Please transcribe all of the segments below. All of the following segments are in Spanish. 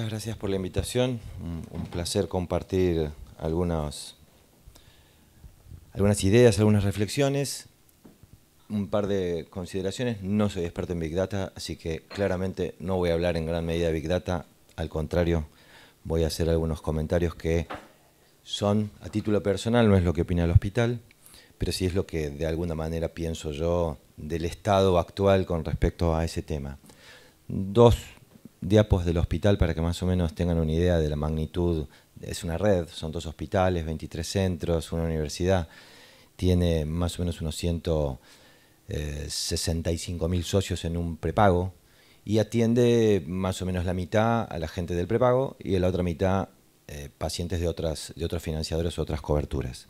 muchas gracias por la invitación. Un placer compartir algunas, algunas ideas, algunas reflexiones, un par de consideraciones. No soy experto en Big Data, así que claramente no voy a hablar en gran medida de Big Data. Al contrario, voy a hacer algunos comentarios que son a título personal, no es lo que opina el hospital, pero sí es lo que de alguna manera pienso yo del estado actual con respecto a ese tema. Dos diapos del hospital para que más o menos tengan una idea de la magnitud. Es una red, son dos hospitales, 23 centros, una universidad. Tiene más o menos unos 165 eh, mil socios en un prepago y atiende más o menos la mitad a la gente del prepago y la otra mitad eh, pacientes de, otras, de otros financiadores o otras coberturas.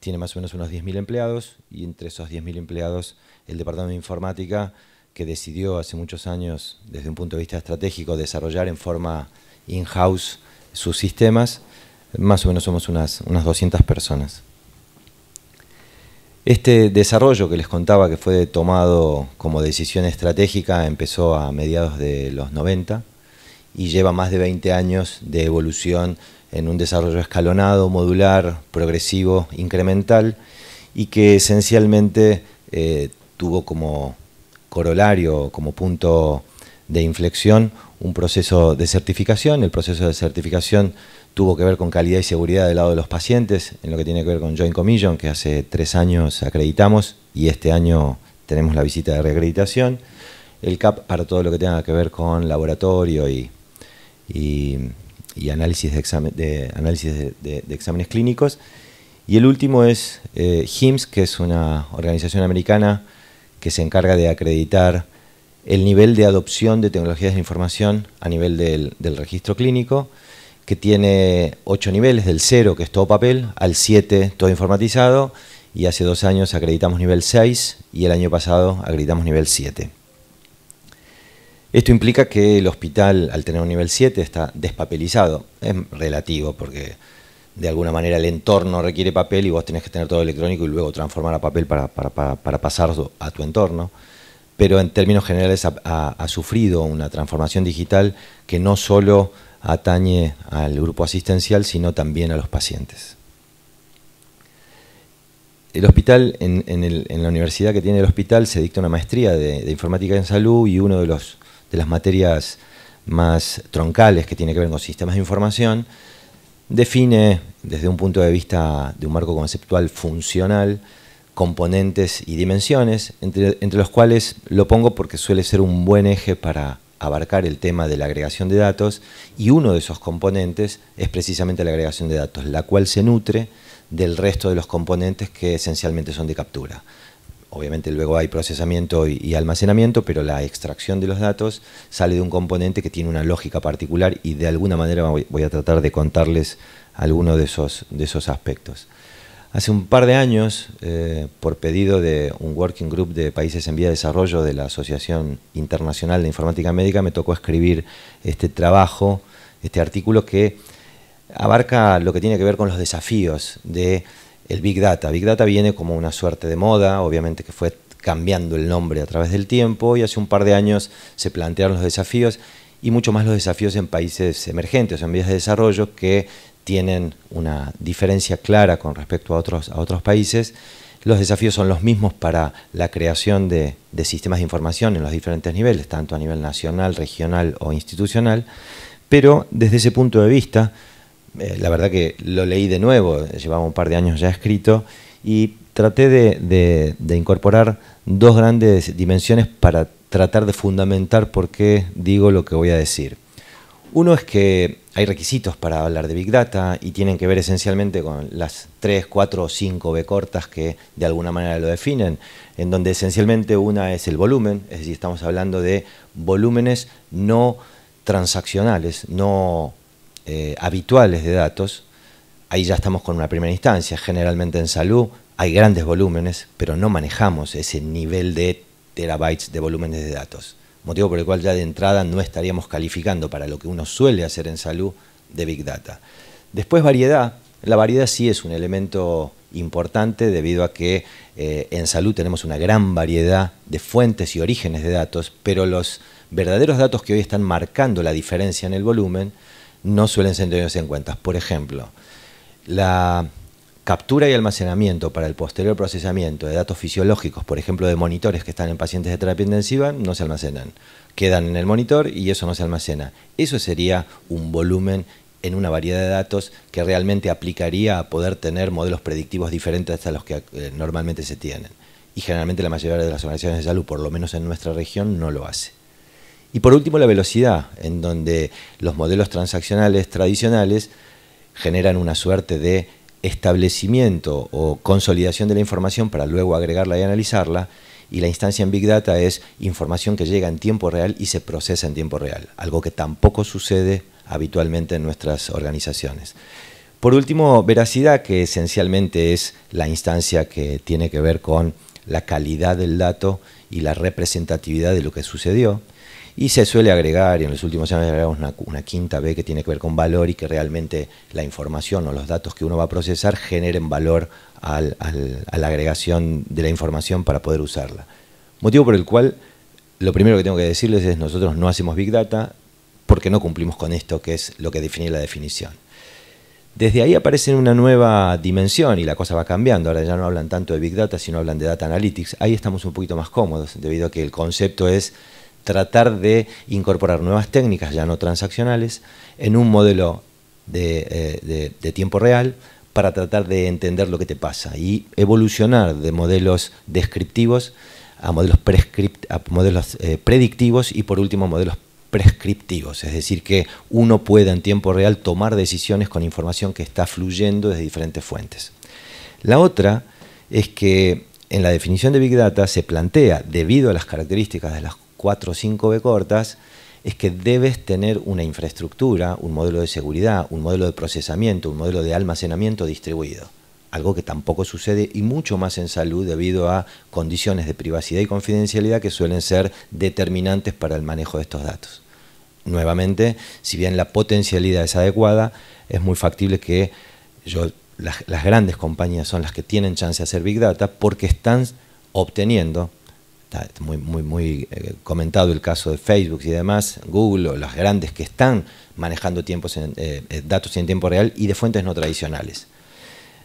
Tiene más o menos unos 10.000 empleados y entre esos 10.000 empleados el departamento de informática que decidió hace muchos años, desde un punto de vista estratégico, desarrollar en forma in-house sus sistemas, más o menos somos unas, unas 200 personas. Este desarrollo que les contaba que fue tomado como decisión estratégica empezó a mediados de los 90 y lleva más de 20 años de evolución en un desarrollo escalonado, modular, progresivo, incremental y que esencialmente eh, tuvo como corolario, como punto de inflexión, un proceso de certificación. El proceso de certificación tuvo que ver con calidad y seguridad del lado de los pacientes, en lo que tiene que ver con Joint Commission, que hace tres años acreditamos y este año tenemos la visita de reacreditación. El CAP para todo lo que tenga que ver con laboratorio y, y, análisis, de, de análisis de, exámenes clínicos. Y el último es eh, que es una organización americana que se encarga de acreditar el nivel de adopción de tecnologías de información a nivel del, registro clínico, que tiene ocho niveles, del 0, que es todo papel, al siete todo informatizado, y hace dos años acreditamos nivel 6 y el año pasado acreditamos nivel 7. Esto implica que el hospital, al tener un nivel 7, está despapelizado. Es relativo porque de alguna manera el entorno requiere papel y vos tenés que tener todo electrónico y luego transformar a papel para, pasar a tu entorno. Pero en términos generales ha, sufrido una transformación digital que no solo atañe al grupo asistencial, sino también a los pacientes. El hospital, en, la universidad que tiene el hospital, se dicta una maestría de, informática en salud y una de, los, de las materias más troncales que tiene que ver con sistemas de información define desde un punto de vista de un marco conceptual funcional componentes y dimensiones, entre, los cuales lo pongo porque suele ser un buen eje para abarcar el tema de la agregación de datos y uno de esos componentes es precisamente la agregación de datos, la cual se nutre del resto de los componentes que esencialmente son de captura obviamente luego hay procesamiento y, almacenamiento, pero la extracción de los datos sale de un componente que tiene una lógica particular y de alguna manera voy, a tratar de contarles algunos de esos, de esos aspectos. Hace un par de años, eh, por pedido de un working group de países en vía de desarrollo de la Asociación Internacional de Informática Médica, me tocó escribir este trabajo, este artículo que abarca lo que tiene que ver con los desafíos de el Big Data. Big Data viene como una suerte de moda, obviamente que fue cambiando el nombre a través del tiempo y hace un par de años se plantearon los desafíos y mucho más los desafíos en países emergentes, o en vías de desarrollo que tienen una diferencia clara con respecto a otros, países. Los desafíos son los mismos para la creación de sistemas de información en los diferentes niveles, tanto a nivel nacional, regional o institucional, pero desde ese punto de vista eh, la verdad que lo leí de nuevo, llevaba un par de años ya escrito, y traté de, de incorporar dos grandes dimensiones para tratar de fundamentar por qué digo lo que voy a decir. Uno es que hay requisitos para hablar de Big Data y tienen que ver esencialmente con las 3, 4 o 5 B cortas que de alguna manera lo definen, en donde esencialmente una es el volumen, es decir, estamos hablando de volúmenes no transaccionales, no eh, habituales de datos, ahí ya estamos con una primera instancia. Generalmente en salud hay grandes volúmenes, pero no manejamos ese nivel de terabytes de volúmenes de datos. Motivo por el cual ya de entrada no estaríamos calificando para lo que uno suele hacer en salud de Big Data. Después variedad. La variedad sí es un elemento importante debido a que eh, en salud tenemos una gran variedad de fuentes y orígenes de datos, pero los verdaderos datos que hoy están marcando la diferencia en el volumen no suelen ser tenidos en cuenta. Por ejemplo, la captura y almacenamiento para el posterior procesamiento de datos fisiológicos, por ejemplo, de monitores que están en pacientes de terapia intensiva, no se almacenan. Quedan en el monitor y eso no se almacena. Eso sería un volumen en una variedad de datos que realmente aplicaría a poder tener modelos predictivos diferentes a los que eh, normalmente se tienen. Y generalmente la mayoría de las organizaciones de salud, por lo menos en nuestra región, no lo hace. Y por último, la velocidad, en donde los modelos transaccionales tradicionales generan una suerte de establecimiento o consolidación de la información para luego agregarla y analizarla. Y la instancia en Big Data es información que llega en tiempo real y se procesa en tiempo real, algo que tampoco sucede habitualmente en nuestras organizaciones. Por último, veracidad, que esencialmente es la instancia que tiene que ver con la calidad del dato y la representatividad de lo que sucedió. Y se suele agregar, y en los últimos años agregamos una, quinta B que tiene que ver con valor y que realmente la información o los datos que uno va a procesar generen valor a la agregación de la información para poder usarla. Motivo por el cual lo primero que tengo que decirles es nosotros no hacemos Big Data porque no cumplimos con esto que es lo que define la definición. Desde ahí aparece una nueva dimensión y la cosa va cambiando. Ahora ya no hablan tanto de Big Data, sino hablan de Data Analytics. Ahí estamos un poquito más cómodos, debido a que el concepto es tratar de incorporar nuevas técnicas ya no transaccionales en un modelo eh, de, tiempo real para tratar de entender lo que te pasa y evolucionar de modelos descriptivos a modelos, modelos eh, predictivos y por último modelos prescriptivos, es decir, que uno pueda en tiempo real tomar decisiones con información que está fluyendo desde diferentes fuentes. La otra es que en la definición de Big Data se plantea, debido a las características de las cuatro o cinco B cortas, es que debes tener una infraestructura, un modelo de seguridad, un modelo de procesamiento, un modelo de almacenamiento distribuido. Algo que tampoco sucede y mucho más en salud debido a condiciones de privacidad y confidencialidad que suelen ser determinantes para el manejo de estos datos. Nuevamente, si bien la potencialidad es adecuada, es muy factible que las, las grandes compañías son las que tienen chance de hacer Big Data porque están obteniendo está muy, muy, muy eh, comentado el caso de Facebook y demás, Google o las grandes que están manejando tiempos en, eh, eh, datos en tiempo real y de fuentes no tradicionales.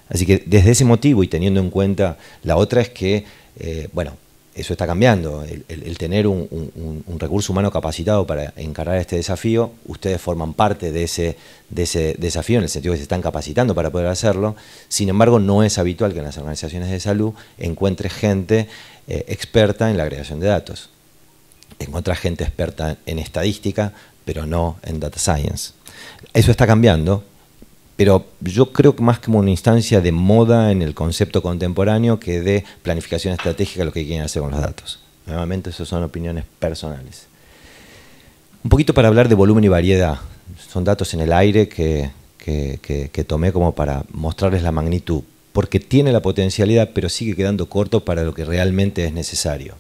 Así que desde ese motivo y teniendo en cuenta la otra es que, bueno, eso está cambiando. El, tener un, recurso humano capacitado para encarar este desafío, ustedes forman parte de ese, desafío en el sentido que se están capacitando para poder hacerlo. Sin embargo, no es habitual que en las organizaciones de salud encuentre gente eh, experta en la agregación de datos. Encuentra gente experta en estadística, pero no en data science. Eso está cambiando, pero yo creo que más como una instancia de moda en el concepto contemporáneo que de planificación estratégica lo que quieren hacer con los datos. Nuevamente, eso son opiniones personales. Un poquito para hablar de volumen y variedad. Son datos en el aire que, que, que tomé como para mostrarles la magnitud, porque tiene la potencialidad, pero sigue quedando corto para lo que realmente es necesario.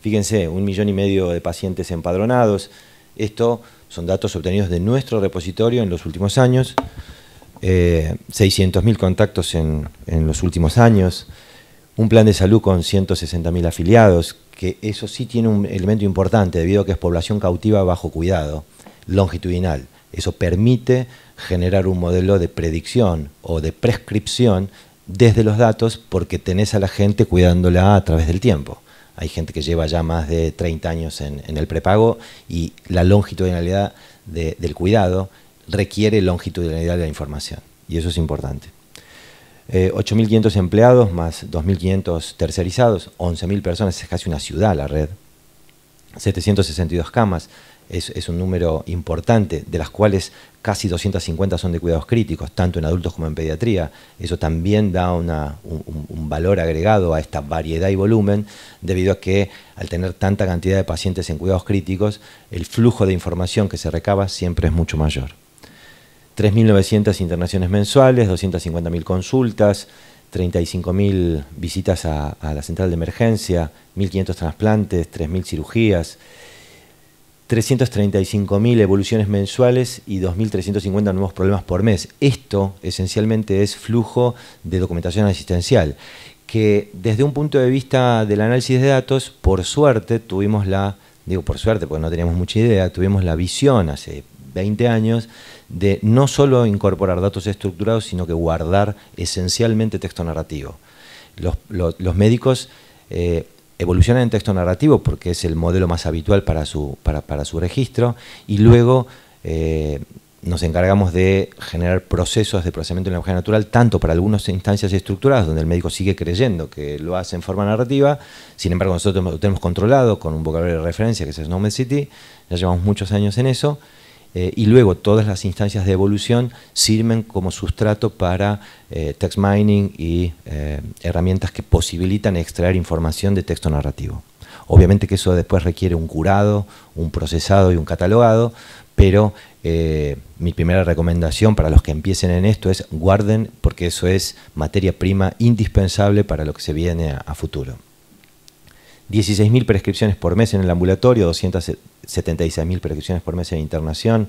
Fíjense, un millón y medio de pacientes empadronados. Esto son datos obtenidos de nuestro repositorio en los últimos años. 600.000 eh, contactos en, en, los últimos años, un plan de salud con 160.000 afiliados, que eso sí tiene un elemento importante debido a que es población cautiva bajo cuidado, longitudinal. Eso permite generar un modelo de predicción o de prescripción desde los datos porque tenés a la gente cuidándola a través del tiempo. Hay gente que lleva ya más de 30 años en, el prepago y la longitudinalidad del cuidado requiere longitudinalidad de la información y eso es importante. 8.500 eh, empleados más 2.500 tercerizados, 11.000 personas, es casi una ciudad la red. 762 camas, es, un número importante, de las cuales casi 250 son de cuidados críticos, tanto en adultos como en pediatría. Eso también da un, valor agregado a esta variedad y volumen, debido a que al tener tanta cantidad de pacientes en cuidados críticos, el flujo de información que se recaba siempre es mucho mayor. 3.900 internaciones mensuales, 250.000 consultas, 35.000 visitas a, la central de emergencia, 1.500 trasplantes, 3.000 cirugías, 335.000 evoluciones mensuales y 2.350 nuevos problemas por mes. Esto esencialmente es flujo de documentación asistencial, que desde un punto de vista del análisis de datos, por suerte tuvimos la, digo por suerte porque no teníamos mucha idea, tuvimos la visión hace 20 años de no solo incorporar datos estructurados, sino que guardar esencialmente texto narrativo. Los, médicos eh, evolucionan en texto narrativo porque es el modelo más habitual para su, registro y luego... Eh, nos encargamos de generar procesos de procesamiento en lenguaje natural, tanto para algunas instancias estructuradas, donde el médico sigue creyendo que lo hace en forma narrativa, sin embargo nosotros lo tenemos controlado con un vocabulario de referencia que es Snowman City, ya llevamos muchos años en eso, eh, y luego todas las instancias de evolución sirven como sustrato para eh, text mining y eh, herramientas que posibilitan extraer información de texto narrativo. Obviamente que eso después requiere un curado, un procesado y un catalogado, pero mi primera recomendación para los que empiecen en esto es guarden porque eso es materia prima indispensable para lo que se viene a futuro. 16.000 prescripciones por mes en el ambulatorio, 276.000 prescripciones por mes en internación.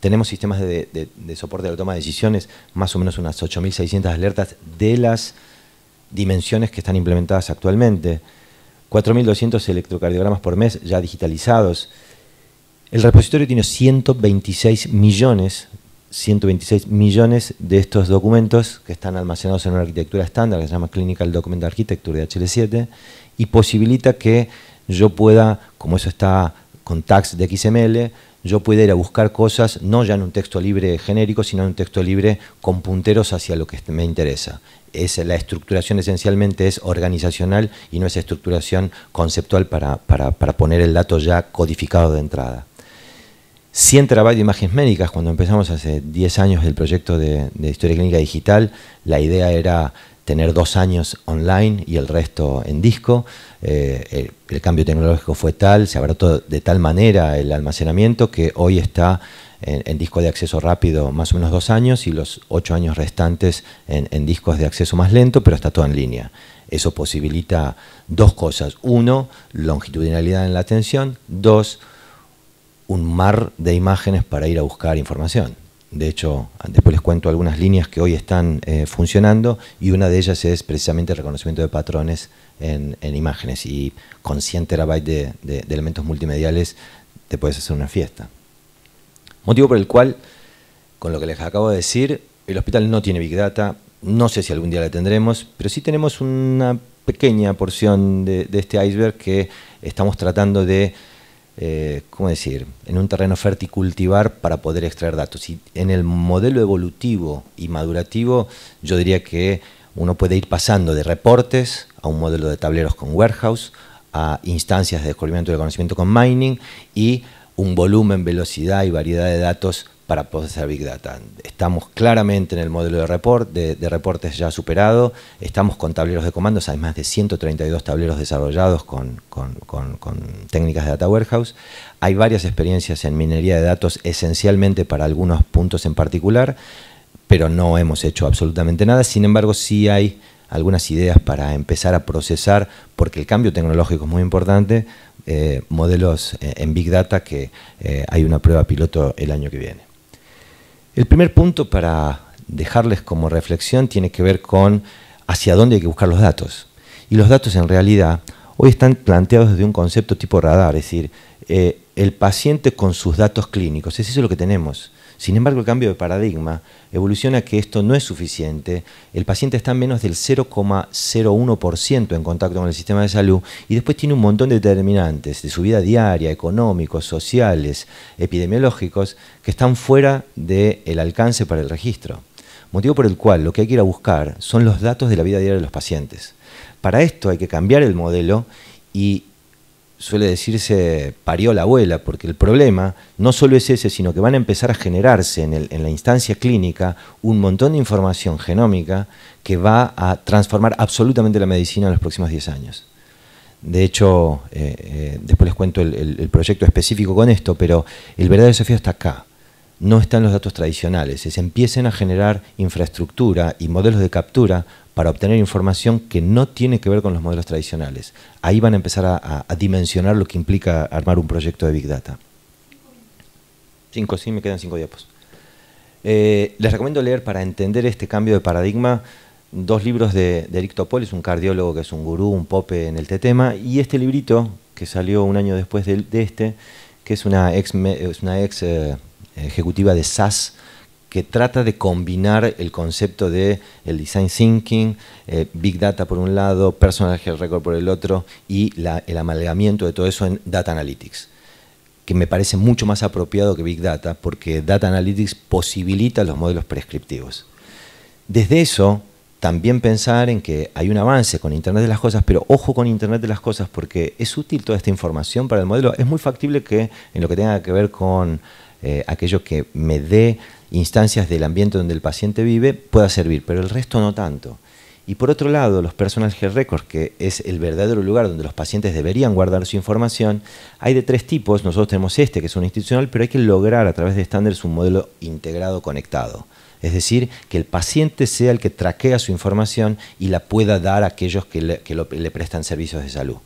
Tenemos sistemas de, soporte de la toma de decisiones, más o menos unas 8.600 alertas de las dimensiones que están implementadas actualmente. 4.200 electrocardiogramas por mes ya digitalizados. El repositorio tiene 126 millones 126 millones de estos documentos que están almacenados en una arquitectura estándar que se llama Clinical Document Architecture de HL7 y posibilita que yo pueda, como eso está con tags de XML, yo pueda ir a buscar cosas no ya en un texto libre genérico, sino en un texto libre con punteros hacia lo que me interesa. Es, la estructuración esencialmente es organizacional y no es estructuración conceptual para poner el dato ya codificado de entrada. 100 terabytes de imágenes médicas. Cuando empezamos hace 10 años el proyecto de, historia clínica digital, la idea era tener dos años online y el resto en disco. Eh, el, cambio tecnológico fue tal, se abrió de tal manera el almacenamiento que hoy está en, disco de acceso rápido más o menos dos años y los ocho años restantes en discos de acceso más lento, pero está todo en línea. Eso posibilita dos cosas. Uno, longitudinalidad en la atención. Dos, un mar de imágenes para ir a buscar información. De hecho, después les cuento algunas líneas que hoy están eh, funcionando y una de ellas es precisamente el reconocimiento de patrones en, imágenes. Y con 100 terabytes de, elementos multimediales te puedes hacer una fiesta. Motivo por el cual, con lo que les acabo de decir, el hospital no tiene Big Data, no sé si algún día la tendremos, pero sí tenemos una pequeña porción de este iceberg que estamos tratando de eh, ¿cómo decir?, en un terreno fértil cultivar para poder extraer datos. Y en el modelo evolutivo y madurativo, yo diría que uno puede ir pasando de reportes a un modelo de tableros con warehouse, a instancias de descubrimiento del conocimiento con mining y un volumen, velocidad y variedad de datos para procesar Big Data. Estamos claramente en el modelo de, report, de, reportes ya superado, estamos con tableros de comandos, hay más de 132 tableros desarrollados con, técnicas de Data Warehouse, hay varias experiencias en minería de datos esencialmente para algunos puntos en particular, pero no hemos hecho absolutamente nada, sin embargo sí hay algunas ideas para empezar a procesar, porque el cambio tecnológico es muy importante, eh, modelos eh, en Big Data que eh, hay una prueba piloto el año que viene. El primer punto para dejarles como reflexión tiene que ver con hacia dónde hay que buscar los datos. Y los datos en realidad hoy están planteados desde un concepto tipo radar, es decir, eh, el paciente con sus datos clínicos, es eso lo que tenemos. Sin embargo, el cambio de paradigma evoluciona que esto no es suficiente. El paciente está en menos del 0,01% en contacto con el sistema de salud y después tiene un montón de determinantes de su vida diaria, económicos, sociales, epidemiológicos, que están fuera del alcance para el registro. Motivo por el cual lo que hay que ir a buscar son los datos de la vida diaria de los pacientes. Para esto hay que cambiar el modelo y suele decirse parió la abuela, porque el problema no solo es ese, sino que van a empezar a generarse en, el, en, la instancia clínica un montón de información genómica que va a transformar absolutamente la medicina en los próximos 10 años. De hecho, eh, eh, después les cuento el, proyecto específico con esto, pero el verdadero desafío está acá no están los datos tradicionales, se empiecen a generar infraestructura y modelos de captura para obtener información que no tiene que ver con los modelos tradicionales. Ahí van a empezar a, dimensionar lo que implica armar un proyecto de Big Data. Cinco, sí, me quedan cinco diapos. Eh, les recomiendo leer para entender este cambio de paradigma dos libros de, de Eric es un cardiólogo que es un gurú, un pope en el tema, y este librito que salió un año después de, este, que es una ex, una ex eh, ejecutiva de SAS, que trata de combinar el concepto de el design thinking, eh, big data por un lado, personal health record por el otro y el amalgamiento de todo eso en data analytics, que me parece mucho más apropiado que big data porque data analytics posibilita los modelos prescriptivos. Desde eso también pensar en que hay un avance con Internet de las Cosas, pero ojo con Internet de las Cosas porque es útil toda esta información para el modelo. Es muy factible que en lo que tenga que ver con eh, aquello que me dé instancias del ambiente donde el paciente vive pueda servir, pero el resto no tanto. Y por otro lado, los personal health records, que es el verdadero lugar donde los pacientes deberían guardar su información, hay de tres tipos. Nosotros tenemos este, que es un institucional, pero hay que lograr a través de estándares un modelo integrado, conectado. Es decir, que el paciente sea el que traquea su información y la pueda dar a aquellos que le, le prestan servicios de salud.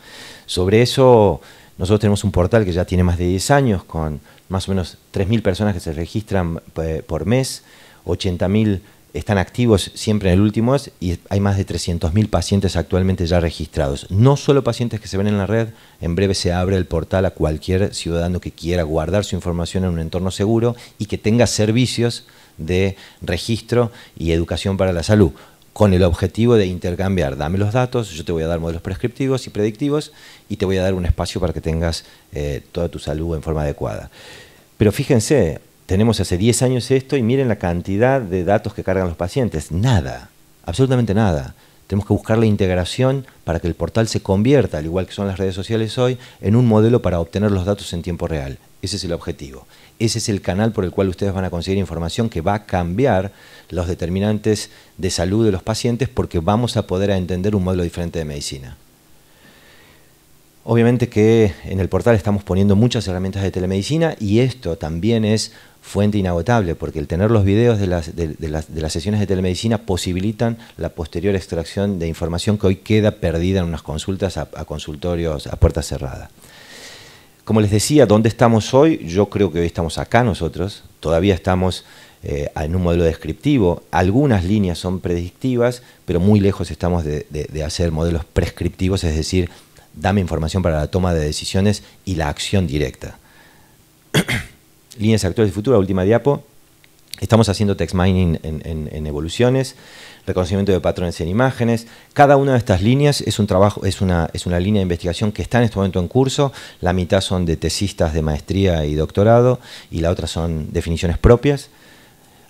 Sobre eso, nosotros tenemos un portal que ya tiene más de 10 años con más o menos 3.000 personas que se registran eh, por mes, 80.000 están activos siempre en el último mes y hay más de 300.000 pacientes actualmente ya registrados. No solo pacientes que se ven en la red, en breve se abre el portal a cualquier ciudadano que quiera guardar su información en un entorno seguro y que tenga servicios de registro y educación para la salud con el objetivo de intercambiar, dame los datos, yo te voy a dar modelos prescriptivos y predictivos y te voy a dar un espacio para que tengas eh, toda tu salud en forma adecuada. Pero fíjense, tenemos hace 10 años esto y miren la cantidad de datos que cargan los pacientes. Nada, absolutamente nada. Tenemos que buscar la integración para que el portal se convierta, al igual que son las redes sociales hoy, en un modelo para obtener los datos en tiempo real. Ese es el objetivo. Ese es el canal por el cual ustedes van a conseguir información que va a cambiar los determinantes de salud de los pacientes porque vamos a poder entender un modelo diferente de medicina. Obviamente que en el portal estamos poniendo muchas herramientas de telemedicina y esto también es fuente inagotable, porque el tener los videos de las, sesiones de telemedicina posibilitan la posterior extracción de información que hoy queda perdida en unas consultas a, a consultorios a puerta cerrada. Como les decía, ¿dónde estamos hoy? Yo creo que hoy estamos acá nosotros, todavía estamos eh, en un modelo descriptivo, algunas líneas son predictivas, pero muy lejos estamos de, hacer modelos prescriptivos, es decir, dame información para la toma de decisiones y la acción directa. líneas actuales y futuro, última diapo. Estamos haciendo text mining en, evoluciones, reconocimiento de patrones en imágenes. Cada una de estas líneas es un trabajo, es una, es una línea de investigación que está en este momento en curso. La mitad son de tesistas de maestría y doctorado, y la otra son definiciones propias.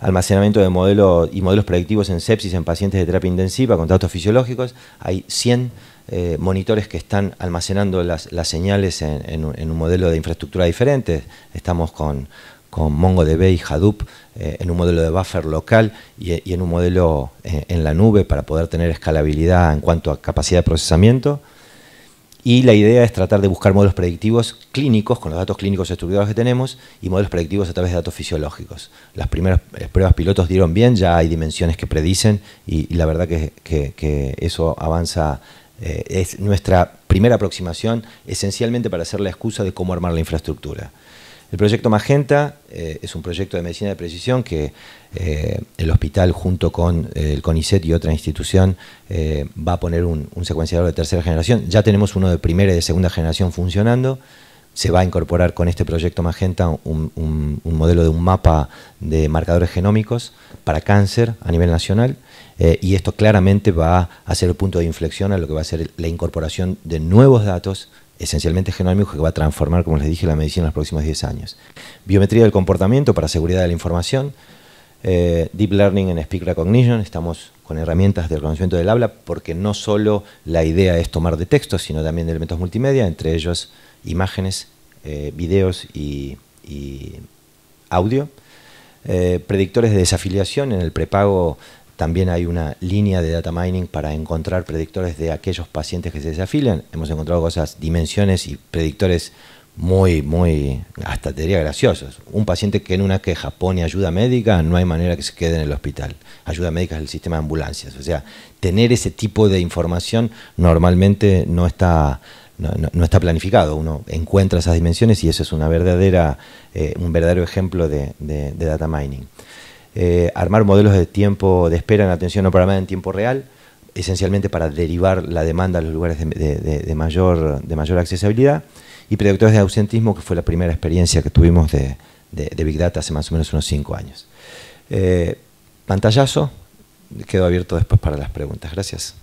Almacenamiento de modelos y modelos predictivos en sepsis en pacientes de terapia intensiva con datos fisiológicos. Hay 100 eh, monitores que están almacenando las, señales en, un modelo de infraestructura diferente. Estamos con, con MongoDB y Hadoop eh, en un modelo de buffer local y, en un modelo eh, en la nube para poder tener escalabilidad en cuanto a capacidad de procesamiento. Y la idea es tratar de buscar modelos predictivos clínicos, con los datos clínicos estructurados que tenemos, y modelos predictivos a través de datos fisiológicos. Las primeras eh, pruebas pilotos dieron bien, ya hay dimensiones que predicen, y, la verdad que, eso avanza. es nuestra primera aproximación esencialmente para hacer la excusa de cómo armar la infraestructura. El proyecto Magenta eh, es un proyecto de medicina de precisión que eh, el hospital junto con eh, el CONICET y otra institución va a poner un, secuenciador de tercera generación. Ya tenemos uno de primera y de segunda generación funcionando. Se va a incorporar con este proyecto Magenta un, modelo de un mapa de marcadores genómicos para cáncer a nivel nacional. y esto claramente va a ser el punto de inflexión a lo que va a ser la incorporación de nuevos datos esencialmente genómico que va a transformar, como les dije, la medicina en los próximos 10 años. Biometría del comportamiento para seguridad de la información. Eh, deep Learning en Speak Recognition, estamos con herramientas de reconocimiento del habla porque no solo la idea es tomar de texto, sino también de elementos multimedia, entre ellos imágenes, eh, videos y, audio. Eh, predictores de desafiliación en el prepago también hay una línea de data mining para encontrar predictores de aquellos pacientes que se desafilan. Hemos encontrado cosas, dimensiones y predictores muy, muy, hasta te diría graciosos. Un paciente que en una queja pone ayuda médica, no hay manera que se quede en el hospital. Ayuda médica es el sistema de ambulancias. O sea, tener ese tipo de información normalmente no está no, está planificado. Uno encuentra esas dimensiones y eso es una verdadera, eh, un verdadero ejemplo de, data mining. Eh, armar modelos de tiempo de espera en atención no programada en tiempo real, esencialmente para derivar la demanda a los lugares de, mayor, de mayor accesibilidad, y predictores de ausentismo, que fue la primera experiencia que tuvimos de, Big Data hace más o menos unos cinco años. Eh, pantallazo, quedo abierto después para las preguntas. Gracias.